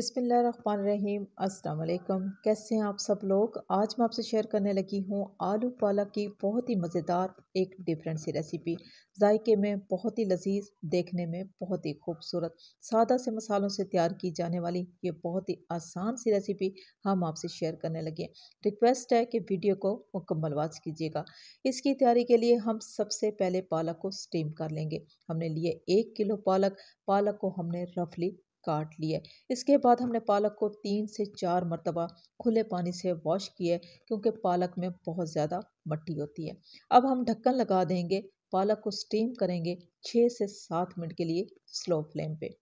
बिसमीम अस्सलाम कैसे हैं आप सब लोग आज मैं आपसे शेयर करने लगी हूँ आलू पालक की बहुत ही मज़ेदार एक डिफरेंट सी रेसिपी जायके में बहुत ही लजीज देखने में बहुत ही खूबसूरत सादा से मसालों से तैयार की जाने वाली ये बहुत ही आसान सी रेसिपी हम आपसे शेयर करने लगे रिक्वेस्ट है कि वीडियो को मुकम्मल वाच कीजिएगा इसकी तैयारी के लिए हम सबसे पहले पालक को स्टीम कर लेंगे हमने लिए एक किलो पालक पालक को हमने रफली काट लिया इसके बाद हमने पालक को तीन से चार मरतबा खुले पानी से वॉश किया क्योंकि पालक में बहुत ज़्यादा मट्टी होती है अब हम ढक्कन लगा देंगे पालक को स्टीम करेंगे छः से सात मिनट के लिए स्लो फ्लेम पे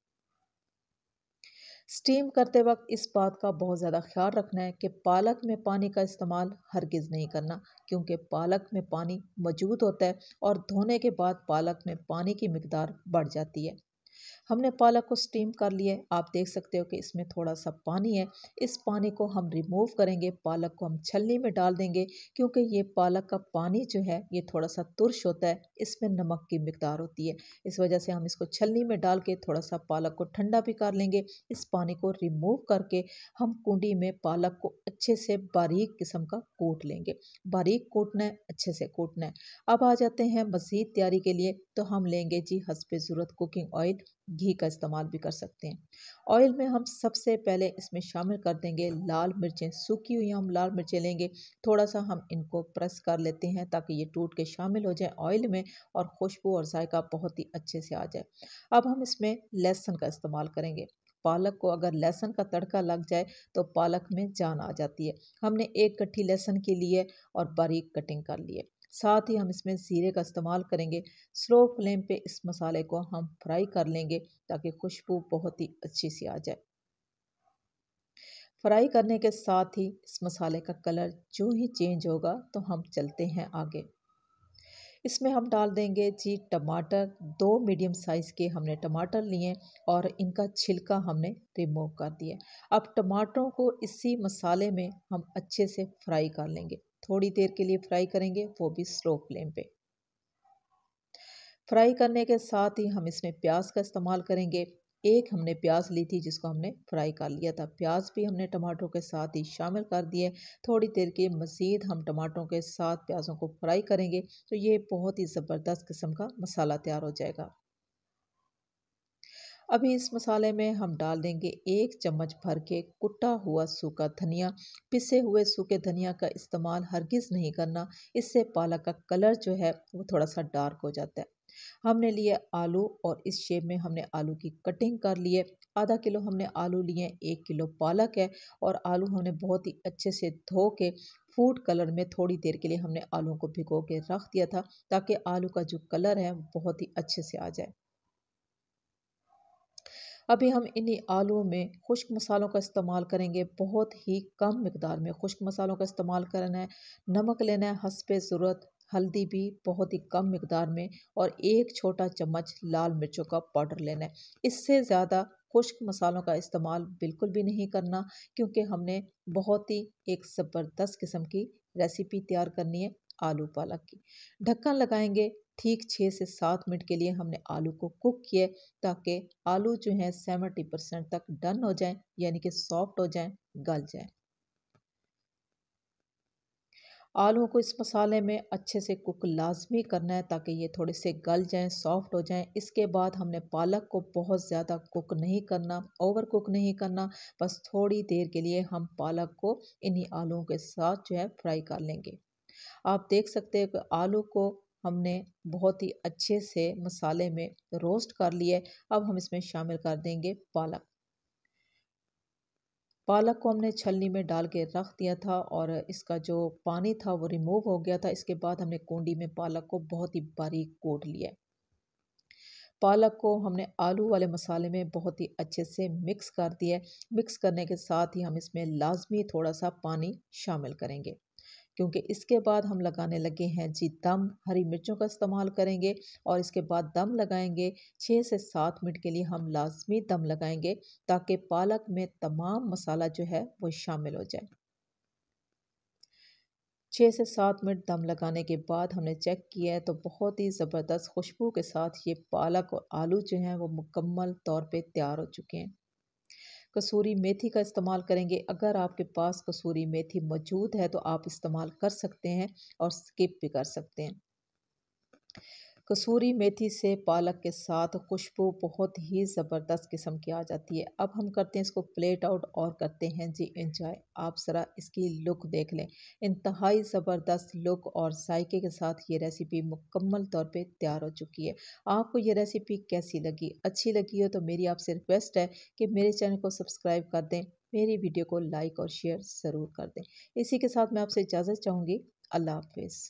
स्टीम करते वक्त इस बात का बहुत ज़्यादा ख्याल रखना है कि पालक में पानी का इस्तेमाल हरगिज़ नहीं करना क्योंकि पालक में पानी मौजूद होता है और धोने के बाद पालक में पानी की मकदार बढ़ जाती है हमने पालक को स्टीम कर लिए आप देख सकते हो कि इसमें थोड़ा सा पानी है इस पानी को हम रिमूव करेंगे पालक को हम छलनी में डाल देंगे क्योंकि ये पालक का पानी जो है ये थोड़ा सा तुरश होता है इसमें नमक की मकदार होती है इस वजह से हम इसको छलनी में डाल के थोड़ा सा पालक को ठंडा भी कर लेंगे इस पानी को रिमूव करके हम कुंडी में पालक को अच्छे से बारीक किस्म का कूट लेंगे बारीक कूटना है अच्छे से कूटना है अब आ जाते हैं मज़ीद तैयारी के लिए तो हम लेंगे जी हसब ज़रूरत कुकिंग ऑयल घी का इस्तेमाल भी कर सकते हैं ऑयल में हम सबसे पहले इसमें शामिल कर देंगे लाल मिर्चें सूखी हुई हम लाल मिर्चें लेंगे थोड़ा सा हम इनको प्रेस कर लेते हैं ताकि ये टूट के शामिल हो जाए ऑयल में और खुशबू और जायका बहुत ही अच्छे से आ जाए अब हम इसमें लहसुन का इस्तेमाल करेंगे पालक को अगर लहसुन का तड़का लग जाए तो पालक में जान आ जाती है हमने एक कट्ठी लहसुन के लिए और बारीक कटिंग कर लिए साथ ही हम इसमें ज़ीरे का इस्तेमाल करेंगे स्लो फ्लेम पे इस मसाले को हम फ्राई कर लेंगे ताकि खुशबू बहुत ही अच्छी सी आ जाए फ्राई करने के साथ ही इस मसाले का कलर जो ही चेंज होगा तो हम चलते हैं आगे इसमें हम डाल देंगे जी टमाटर दो मीडियम साइज़ के हमने टमाटर लिए और इनका छिलका हमने रिमूव कर दिया अब टमाटरों को इसी मसाले में हम अच्छे से फ्राई कर लेंगे थोड़ी देर के लिए फ्राई करेंगे वो भी स्लो फ्लेम पे फ्राई करने के साथ ही हम इसमें प्याज का इस्तेमाल करेंगे एक हमने प्याज ली थी जिसको हमने फ्राई कर लिया था प्याज भी हमने टमाटरों के साथ ही शामिल कर दिए थोड़ी देर के मज़ीद हम टमाटरों के साथ प्याज़ों को फ्राई करेंगे तो ये बहुत ही ज़बरदस्त किस्म का मसाला तैयार हो जाएगा अभी इस मसाले में हम डाल देंगे एक चम्मच भर के कुटा हुआ सूखा धनिया पिसे हुए सूखे धनिया का इस्तेमाल हरगिज़ नहीं करना इससे पालक का कलर जो है वो थोड़ा सा डार्क हो जाता है हमने लिए आलू और इस शेप में हमने आलू की कटिंग कर लिए आधा किलो हमने आलू लिए एक किलो पालक है और आलू हमने बहुत ही अच्छे से धो के फूड कलर में थोड़ी देर के लिए हमने आलू को भिगो के रख दिया था ताकि आलू का जो कलर है बहुत ही अच्छे से आ जाए अभी हम इन्हीं आलुओं में खुश्क मसालों का इस्तेमाल करेंगे बहुत ही कम मकदार में खुश्क मसालों का इस्तेमाल करना है नमक लेना है हंसपे ज़रूरत हल्दी भी बहुत ही कम मकदार में और एक छोटा चम्मच लाल मिर्चों का पाउडर लेना है इससे ज़्यादा खुश्क मसालों का इस्तेमाल बिल्कुल भी नहीं करना क्योंकि हमने बहुत ही एक ज़बरदस्त किस्म की रेसिपी तैयार करनी है आलू पालक की ढक्कन लगाएंगे ठीक छः से सात मिनट के लिए हमने आलू को कुक किए ताकि आलू जो हैं सेवेंटी परसेंट तक डन हो जाएं यानी कि सॉफ्ट हो जाएं गल जाएं आलू को इस मसाले में अच्छे से कुक लाजमी करना है ताकि ये थोड़े से गल जाएं सॉफ्ट हो जाएं इसके बाद हमने पालक को बहुत ज़्यादा कुक नहीं करना ओवर कुक नहीं करना बस थोड़ी देर के लिए हम पालक को इन्हीं आलूओं के साथ जो है फ्राई कर लेंगे आप देख सकते हैं कि आलू को हमने बहुत ही अच्छे से मसाले में रोस्ट कर लिए अब हम इसमें शामिल कर देंगे पालक पालक को हमने छलनी में डाल के रख दिया था और इसका जो पानी था वो रिमूव हो गया था इसके बाद हमने कोंडी में पालक को बहुत ही बारीक कोट लिया पालक को हमने आलू वाले मसाले में बहुत ही अच्छे से मिक्स कर दिया मिक्स करने के साथ ही हम इसमें लाजमी थोड़ा सा पानी शामिल करेंगे क्योंकि इसके बाद हम लगाने लगे हैं जी दम हरी मिर्चों का इस्तेमाल करेंगे और इसके बाद दम लगाएंगे छः से सात मिनट के लिए हम लाजमी दम लगाएंगे ताकि पालक में तमाम मसाला जो है वो शामिल हो जाए छः से सात मिनट दम लगाने के बाद हमने चेक किया है तो बहुत ही ज़बरदस्त खुशबू के साथ ये पालक और आलू जो हैं वो मुकम्मल तौर पे तैयार हो चुके हैं कसूरी मेथी का इस्तेमाल करेंगे अगर आपके पास कसूरी मेथी मौजूद है तो आप इस्तेमाल कर सकते हैं और स्किप भी कर सकते हैं कसूरी मेथी से पालक के साथ खुशबू बहुत ही ज़बरदस्त किस्म की आ जाती है अब हम करते हैं इसको प्लेट आउट और करते हैं जी इंजॉय आप ज़रा इसकी लुक देख लें इंतहाई ज़बरदस्त लुक और साइके के साथ ये रेसिपी मुकम्मल तौर पे तैयार हो चुकी है आपको ये रेसिपी कैसी लगी अच्छी लगी हो तो मेरी आपसे रिक्वेस्ट है कि मेरे चैनल को सब्सक्राइब कर दें मेरी वीडियो को लाइक और शेयर ज़रूर कर दें इसी के साथ मैं आपसे इजाज़त चाहूँगी अल्लाह हाफिज़